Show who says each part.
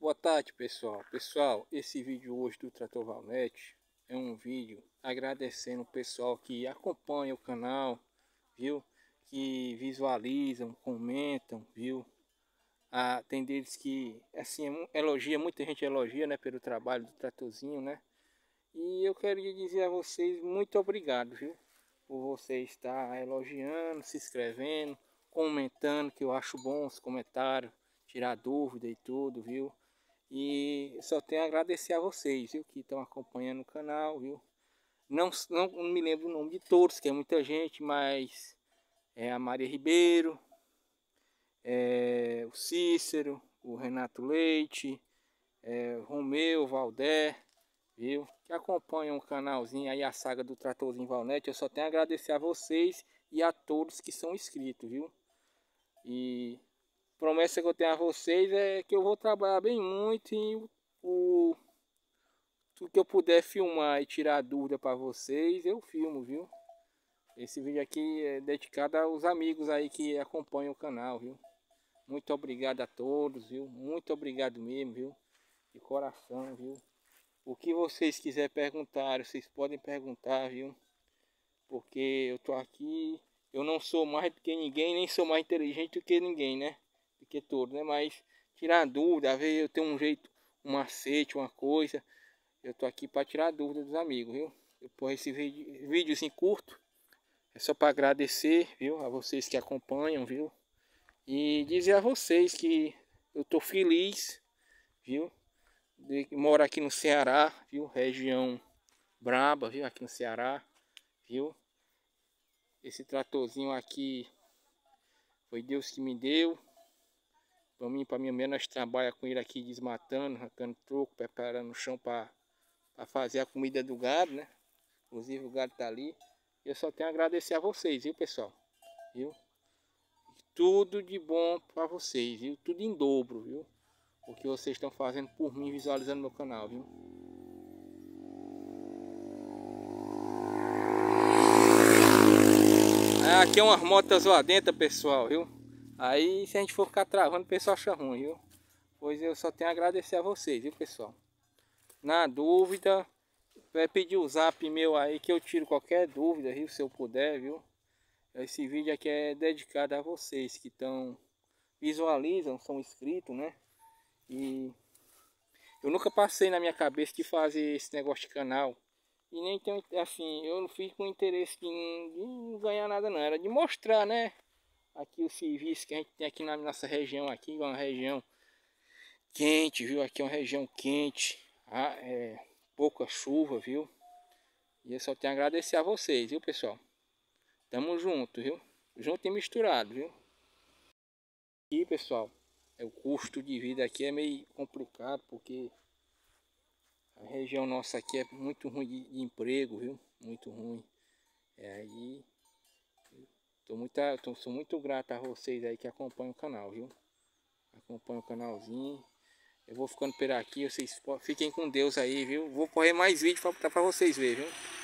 Speaker 1: Boa tarde pessoal, pessoal esse vídeo hoje do Trator Valnete é um vídeo agradecendo o pessoal que acompanha o canal, viu? Que visualizam, comentam, viu? Ah, tem deles que, assim, é elogia, muita gente elogia, né? Pelo trabalho do Tratorzinho, né? E eu quero dizer a vocês muito obrigado, viu? Por você estar elogiando, se inscrevendo, comentando, que eu acho bom os comentários, tirar dúvida e tudo, viu? E só tenho a agradecer a vocês, viu, que estão acompanhando o canal, viu? Não, não, não me lembro o nome de todos, que é muita gente, mas é a Maria Ribeiro, é o Cícero, o Renato Leite, é, Romeu, Valdé, viu? Que acompanham o canalzinho aí, a saga do Tratorzinho Valnet Eu só tenho a agradecer a vocês e a todos que são inscritos, viu? E promessa que eu tenho a vocês é que eu vou trabalhar bem muito e o, o que eu puder filmar e tirar dúvida para vocês, eu filmo, viu? Esse vídeo aqui é dedicado aos amigos aí que acompanham o canal, viu? Muito obrigado a todos, viu? Muito obrigado mesmo, viu? De coração, viu? O que vocês quiserem perguntar, vocês podem perguntar, viu? Porque eu tô aqui, eu não sou mais do que ninguém, nem sou mais inteligente do que ninguém, né? que todo, né? Mas tirar dúvida, ver eu tenho um jeito, um macete, uma coisa. Eu tô aqui para tirar dúvida dos amigos, viu? Depois esse vídeo, vídeozinho curto. É só para agradecer, viu? A vocês que acompanham, viu? E dizer a vocês que eu tô feliz, viu? De morar aqui no Ceará, viu? Região braba, viu? Aqui no Ceará, viu? Esse tratorzinho aqui foi Deus que me deu, mim para minha nós trabalha com ele aqui desmatando, arrancando troco, preparando o chão para fazer a comida do gado, né? Inclusive o gado tá ali. Eu só tenho a agradecer a vocês, viu, pessoal? Viu? Tudo de bom para vocês, viu? Tudo em dobro, viu? O que vocês estão fazendo por mim, visualizando meu canal, viu? Ah, aqui é umas motas lá dentro, pessoal, viu? Aí se a gente for ficar travando, o pessoal acha ruim, viu? Pois eu só tenho a agradecer a vocês, viu pessoal? Na dúvida, vai pedir o zap meu aí que eu tiro qualquer dúvida, viu? Se eu puder, viu? Esse vídeo aqui é dedicado a vocês que estão visualizam, são inscritos, né? E eu nunca passei na minha cabeça de fazer esse negócio de canal. E nem tenho, assim, eu não fiz com interesse de, de ganhar nada não, era de mostrar, né? Aqui o serviço que a gente tem aqui na nossa região aqui, uma região quente, viu? Aqui é uma região quente, ah, é, pouca chuva, viu? E eu só tenho a agradecer a vocês, viu, pessoal? Tamo junto, viu? Junto e misturado, viu? E, pessoal, é, o custo de vida aqui é meio complicado, porque a região nossa aqui é muito ruim de, de emprego, viu? Muito ruim. É, aí Tô muito, tô, sou muito grato a vocês aí que acompanham o canal, viu? Acompanha o canalzinho. Eu vou ficando por aqui. Vocês fiquem com Deus aí, viu? Vou correr mais vídeo pra, pra vocês verem, viu?